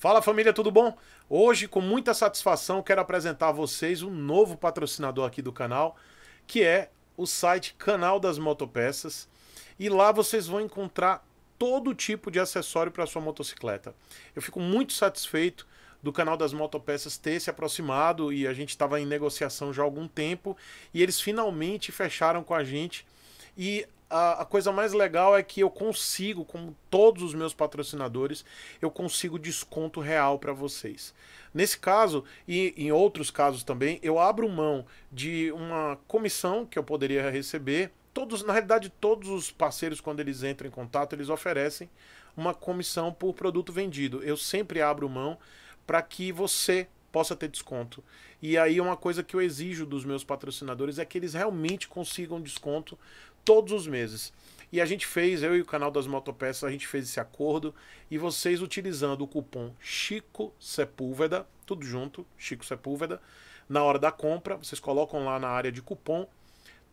Fala família, tudo bom? Hoje, com muita satisfação, quero apresentar a vocês um novo patrocinador aqui do canal, que é o site Canal das Motopeças. E lá vocês vão encontrar todo tipo de acessório para sua motocicleta. Eu fico muito satisfeito do canal das motopeças ter se aproximado e a gente estava em negociação já há algum tempo e eles finalmente fecharam com a gente e a, a, coisa mais legal é que eu consigo, como todos os meus patrocinadores, eu consigo desconto real para vocês. Nesse caso e em outros casos também, eu abro mão de uma comissão que eu poderia receber. Todos, na realidade, todos os parceiros quando eles entram em contato, eles oferecem uma comissão por produto vendido. Eu sempre abro mão para que você possa ter desconto. E aí uma coisa que eu exijo dos meus patrocinadores é que eles realmente consigam desconto todos os meses. E a gente fez, eu e o canal das Motopeças, a gente fez esse acordo e vocês utilizando o cupom Chico Sepúlveda, tudo junto, Chico Sepúlveda, na hora da compra, vocês colocam lá na área de cupom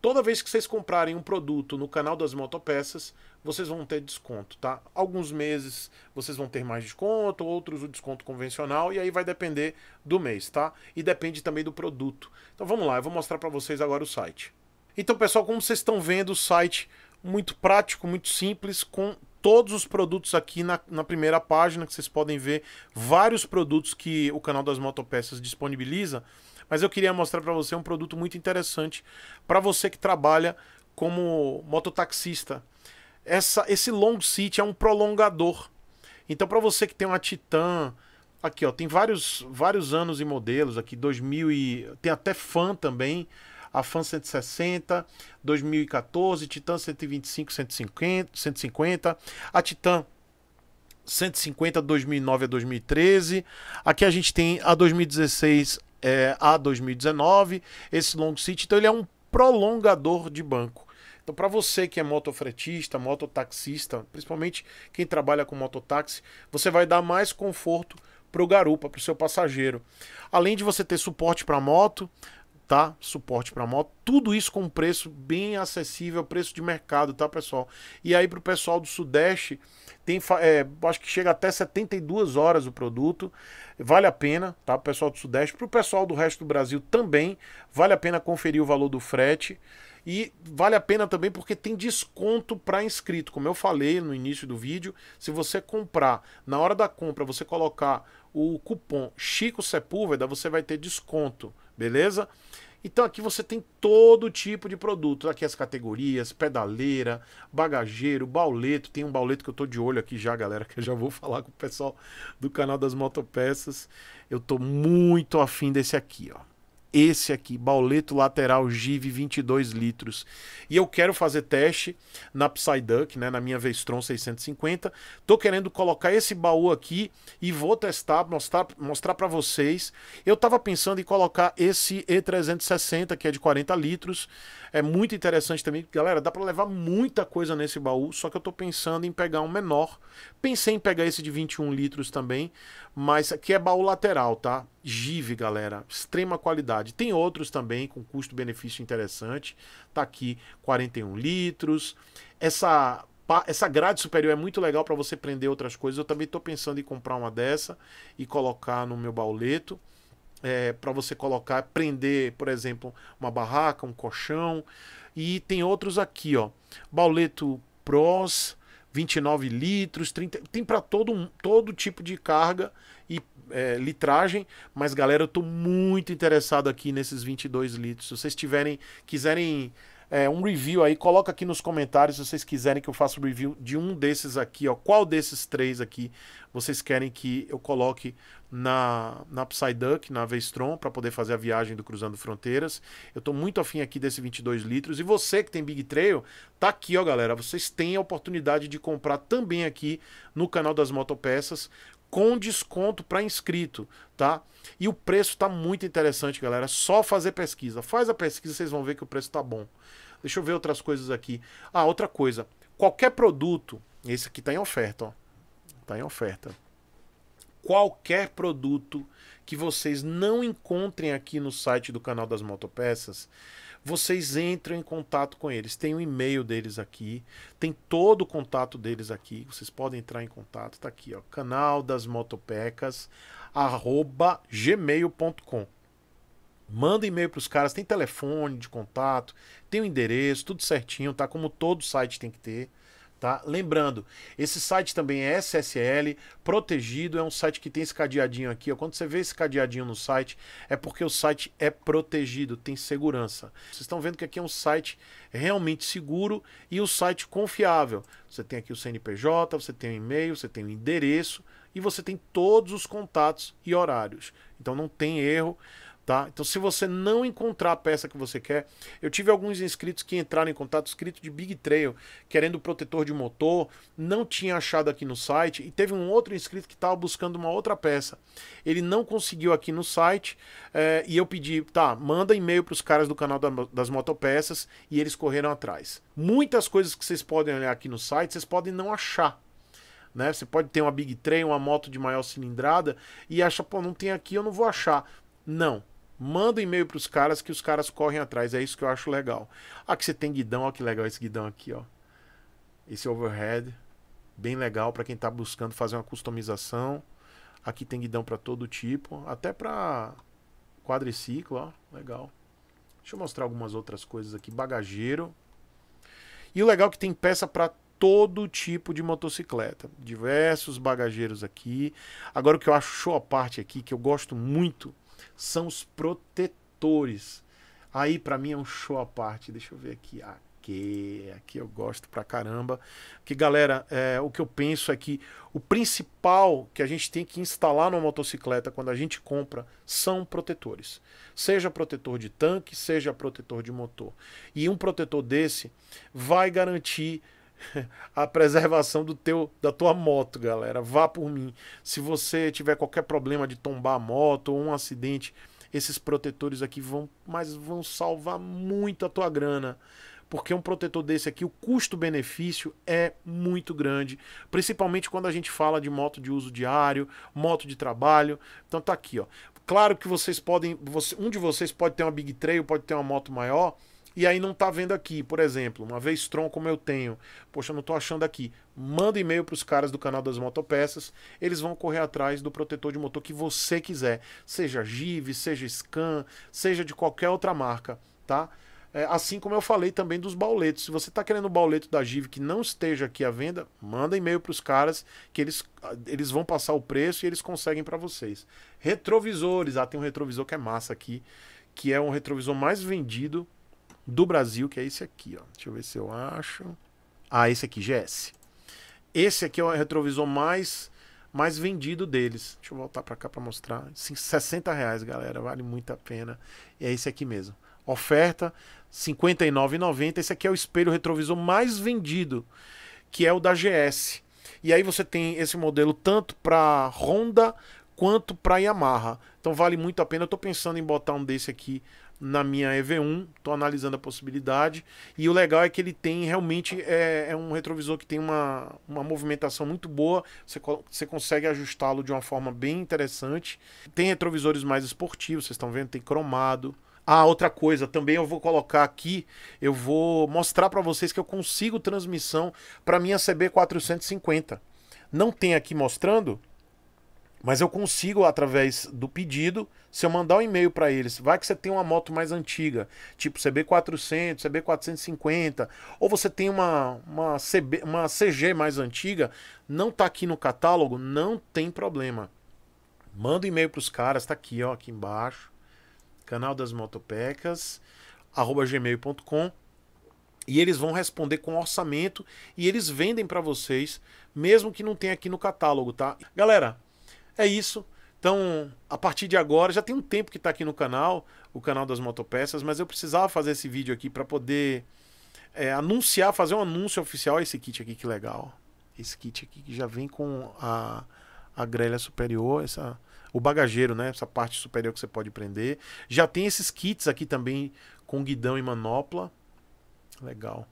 Toda vez que vocês comprarem um produto no canal das motopeças, vocês vão ter desconto, tá? Alguns meses vocês vão ter mais desconto, outros o desconto convencional, e aí vai depender do mês, tá? E depende também do produto. Então vamos lá, eu vou mostrar para vocês agora o site. Então, pessoal, como vocês estão vendo, o site muito prático, muito simples, com todos os produtos aqui na, na, primeira página, que vocês podem ver vários produtos que o canal das motopeças disponibiliza. Mas eu queria mostrar para você um produto muito interessante para você que trabalha como mototaxista. Essa, esse long seat é um prolongador. Então para você que tem uma Titan, aqui ó, tem vários vários anos e modelos aqui, 2000 e tem até Fan também, a Fan 160, 2014, Titan 125, 150, 150, a Titan 150 2009 a 2013. Aqui a gente tem a 2016 é, a 2019, esse long sit. Então ele é um prolongador de banco. Então, para você que é motofretista, mototaxista, principalmente quem trabalha com mototáxi, você vai dar mais conforto para o garupa, para o seu passageiro. Além de você ter suporte para a moto, tá? Suporte para moto, tudo isso com um preço bem acessível, preço de mercado, tá, pessoal? E aí para o pessoal do Sudeste, tem, é, acho que chega até 72 horas o produto, vale a pena, tá? Pessoal do Sudeste, para o pessoal do resto do Brasil também, vale a pena conferir o valor do frete. E vale a pena também porque tem desconto para inscrito. Como eu falei no início do vídeo, se você comprar, na hora da compra, você colocar o cupom Chico Sepúlveda, você vai ter desconto, beleza? Então aqui você tem todo tipo de produto, aqui as categorias, pedaleira, bagageiro, bauleto, tem um bauleto que eu tô de olho aqui já, galera, que eu já vou falar com o pessoal do canal das motopeças. Eu tô muito afim desse aqui, ó esse aqui, bauleto lateral Give 22 litros. E eu quero fazer teste na Psyduck, né, na minha Vestron 650. Tô querendo colocar esse baú aqui e vou testar, mostrar, mostrar para vocês. Eu tava pensando em colocar esse E360, que é de 40 litros. É muito interessante também, galera, dá para levar muita coisa nesse baú, só que eu tô pensando em pegar um menor. Pensei em pegar esse de 21 litros também, mas aqui é baú lateral, tá? Give, galera, extrema qualidade. Tem outros também com custo-benefício interessante. Tá aqui 41 litros. Essa essa grade superior é muito legal para você prender outras coisas. Eu também estou pensando em comprar uma dessa e colocar no meu bauleto. É, para você colocar, prender, por exemplo, uma barraca, um colchão. E tem outros aqui, ó. Bauleto Pros, 29 litros, 30, tem para todo, todo tipo de carga e é, litragem, mas galera, eu tô muito interessado aqui nesses 22 litros. Se vocês tiverem, quiserem é, um review aí. Coloca aqui nos comentários se vocês quiserem que eu faça o um review de um desses aqui, ó. Qual desses três aqui vocês querem que eu coloque na, na duck na Vestron, para poder fazer a viagem do Cruzando Fronteiras. Eu estou muito afim aqui desse 22 litros. E você que tem Big Trail, tá aqui, ó, galera. Vocês têm a oportunidade de comprar também aqui no canal das Motopeças com desconto para inscrito, tá? E o preço está muito interessante, galera. É só fazer pesquisa. Faz a pesquisa, vocês vão ver que o preço está bom. Deixa eu ver outras coisas aqui. Ah, outra coisa. Qualquer produto, esse aqui está em oferta, ó. Tá em oferta. Qualquer produto que vocês não encontrem aqui no site do canal das motopeças, vocês entram em contato com eles. Tem o um e-mail deles aqui, tem todo o contato deles aqui. Vocês podem entrar em contato, está aqui, ó, canal das motopecas gmail.com. Manda e-mail para os caras, tem telefone de contato, tem o endereço, tudo certinho, tá? Como todo site tem que ter. Tá? Lembrando, esse site também é SSL, protegido, é um site que tem esse cadeadinho aqui. Ó. Quando você vê esse cadeadinho no site, é porque o site é protegido, tem segurança. Vocês estão vendo que aqui é um site realmente seguro e o um site confiável. Você tem aqui o CNPJ, você tem o e-mail, você tem o endereço e você tem todos os contatos e horários. Então não tem erro. Tá? Então, se você não encontrar a peça que você quer, eu tive alguns inscritos que entraram em contato, inscrito de Big Trail, querendo protetor de motor, não tinha achado aqui no site, e teve um outro inscrito que estava buscando uma outra peça. Ele não conseguiu aqui no site, é, e eu pedi, tá, manda e-mail para os caras do canal da, das motopeças, e eles correram atrás. Muitas coisas que vocês podem olhar aqui no site, vocês podem não achar. Né? Você pode ter uma Big Trail, uma moto de maior cilindrada e acha, pô, não tem aqui, eu não vou achar. Não, Manda um e-mail para os caras que os caras correm atrás. É isso que eu acho legal. Ah, que você tem guidão. Olha ah, que legal esse guidão aqui, ó. Esse overhead. Bem legal para quem está buscando fazer uma customização. Aqui tem guidão para todo tipo. Até para quadriciclo, ó. Legal. Deixa eu mostrar algumas outras coisas aqui. Bagageiro. E o legal é que tem peça para todo tipo de motocicleta. Diversos bagageiros aqui. Agora o que eu acho show a parte aqui, que eu gosto muito são os protetores. Aí para mim é um show à parte. Deixa eu ver aqui. Aqui, aqui eu gosto pra caramba. Que galera, é, o que eu penso é que o principal que a gente tem que instalar numa motocicleta quando a gente compra são protetores. Seja protetor de tanque, seja protetor de motor. E um protetor desse vai garantir a preservação do teu da tua moto, galera. Vá por mim. Se você tiver qualquer problema de tombar a moto ou um acidente, esses protetores aqui vão, mas vão salvar muito a tua grana. Porque um protetor desse aqui, o custo-benefício é muito grande, principalmente quando a gente fala de moto de uso diário, moto de trabalho. Então tá aqui, ó. Claro que vocês podem, você, um de vocês pode ter uma Big Trail, pode ter uma moto maior, e aí não tá vendo aqui, por exemplo, uma vez Tron como eu tenho, poxa, eu não tô achando aqui. Manda e-mail para os caras do canal das motopeças, eles vão correr atrás do protetor de motor que você quiser, seja Give, seja Scan, seja de qualquer outra marca, tá? É, assim como eu falei também dos bauletos. Se você está querendo o bauleto da Give que não esteja aqui à venda, manda e-mail para os caras que eles, ah, eles vão passar o preço e eles conseguem para vocês. Retrovisores, ah, tem um retrovisor que é massa aqui, que é um retrovisor mais vendido do Brasil, que é esse aqui, ó. Deixa eu ver se eu acho. Ah, esse aqui, GS. Esse aqui é o retrovisor mais mais vendido deles. Deixa eu voltar para cá para mostrar. Sim, 60 reais, galera, vale muito a pena. E é esse aqui mesmo. Oferta 59,90. Esse aqui é o espelho retrovisor mais vendido, que é o da GS. E aí você tem esse modelo tanto para Honda quanto para Yamaha. Então vale muito a pena. Eu estou pensando em botar um desse aqui na minha EV1, estou analisando a possibilidade. E o legal é que ele tem realmente é, é um retrovisor que tem uma, uma movimentação muito boa, você, você consegue ajustá-lo de uma forma bem interessante. Tem retrovisores mais esportivos, vocês estão vendo, tem cromado. Ah, outra coisa, também eu vou colocar aqui, eu vou mostrar para vocês que eu consigo transmissão para minha CB450. Não tem aqui mostrando, mas eu consigo, através do pedido, se eu mandar um e-mail para eles, vai que você tem uma moto mais antiga, tipo CB400, CB450, ou você tem uma, uma, CB, uma CG mais antiga, não tá aqui no catálogo, não tem problema. Manda um e-mail para os caras, tá aqui, ó, aqui embaixo, canal das motopecas, arroba gmail.com, e eles vão responder com orçamento e eles vendem para vocês, mesmo que não tenha aqui no catálogo, tá? Galera, é isso. Então, a partir de agora, já tem um tempo que está aqui no canal, o canal das motopeças, mas eu precisava fazer esse vídeo aqui para poder é, anunciar, fazer um anúncio oficial. Olha esse kit aqui, que legal. Esse kit aqui que já vem com a, a grelha superior, essa, o bagageiro, né? Essa parte superior que você pode prender. Já tem esses kits aqui também com guidão e manopla. Legal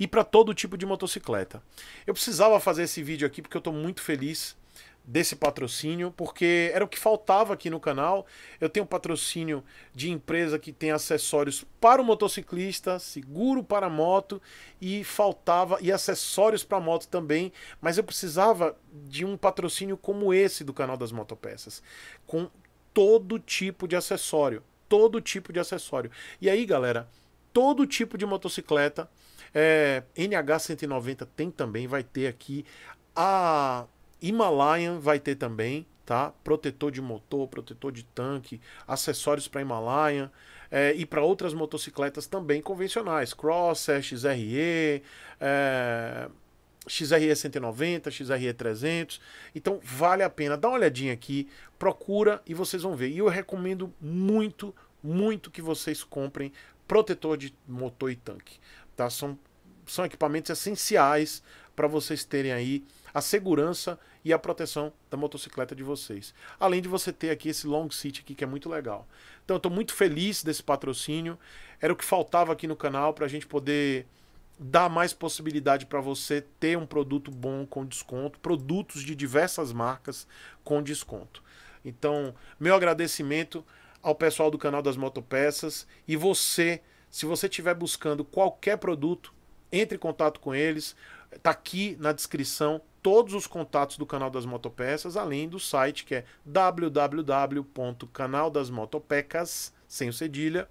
e para todo tipo de motocicleta. Eu precisava fazer esse vídeo aqui porque eu estou muito feliz desse patrocínio, porque era o que faltava aqui no canal. Eu tenho patrocínio de empresa que tem acessórios para o motociclista, seguro para moto e faltava e acessórios para moto também, mas eu precisava de um patrocínio como esse do canal das motopeças, com todo tipo de acessório, todo tipo de acessório. E aí, galera, todo tipo de motocicleta é, eh, NH190 tem também, vai ter aqui a Himalayan vai ter também, tá? Protetor de motor, protetor de tanque, acessórios para Himalayan é, e para outras motocicletas também convencionais, Crosser, XRE, é, XRE 190, XRE 300. Então vale a pena, dá uma olhadinha aqui, procura e vocês vão ver. E eu recomendo muito, muito que vocês comprem protetor de motor e tanque, tá? São, são equipamentos essenciais para vocês terem aí a segurança e a proteção da motocicleta de vocês. Além de você ter aqui esse long seat aqui que é muito legal. Então eu estou muito feliz desse patrocínio. Era o que faltava aqui no canal para a gente poder dar mais possibilidade para você ter um produto bom com desconto, produtos de diversas marcas com desconto. Então, meu agradecimento ao pessoal do canal das Motopeças e você, se você estiver buscando qualquer produto, entre em contato com eles. Tá aqui na descrição todos os contatos do canal das motopeças, além do site que é www.canaldasmotopecas, sem cedilha,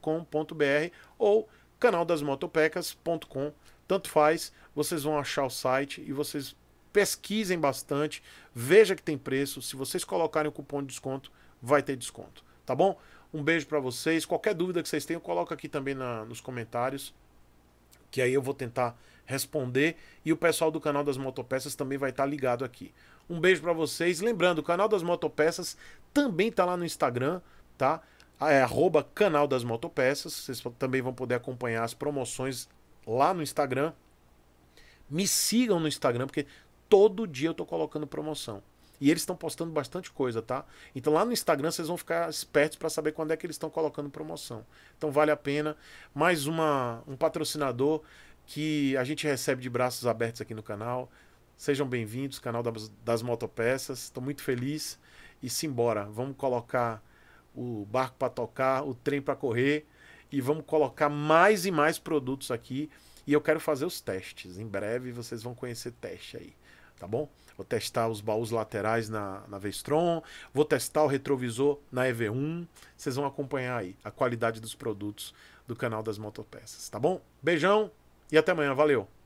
.com.br ou canaldasmotopecas.com, tanto faz, vocês vão achar o site e vocês pesquisem bastante, veja que tem preço, se vocês colocarem o cupom de desconto, vai ter desconto, tá bom? Um beijo para vocês, qualquer dúvida que vocês tenham, coloca aqui também na, nos comentários que aí eu vou tentar responder e o pessoal do canal das motopeças também vai estar tá ligado aqui. Um beijo para vocês. Lembrando, o canal das motopeças também tá lá no Instagram, tá? É arroba canal das motopeças. Vocês também vão poder acompanhar as promoções lá no Instagram. Me sigam no Instagram, porque todo dia eu tô colocando promoção. E eles estão postando bastante coisa, tá? Então lá no Instagram vocês vão ficar espertos para saber quando é que eles estão colocando promoção. Então vale a pena. Mais uma, um patrocinador que a gente recebe de braços abertos aqui no canal. Sejam bem-vindos, canal das, das motopeças. Estou muito feliz. E simbora, vamos colocar o barco para tocar, o trem para correr e vamos colocar mais e mais produtos aqui. E eu quero fazer os testes. Em breve vocês vão conhecer teste aí tá bom? Vou testar os baús laterais na, na Vestron, vou testar o retrovisor na EV1. Vocês vão acompanhar aí a qualidade dos produtos do canal das motopeças, tá bom? Beijão e até amanhã, valeu!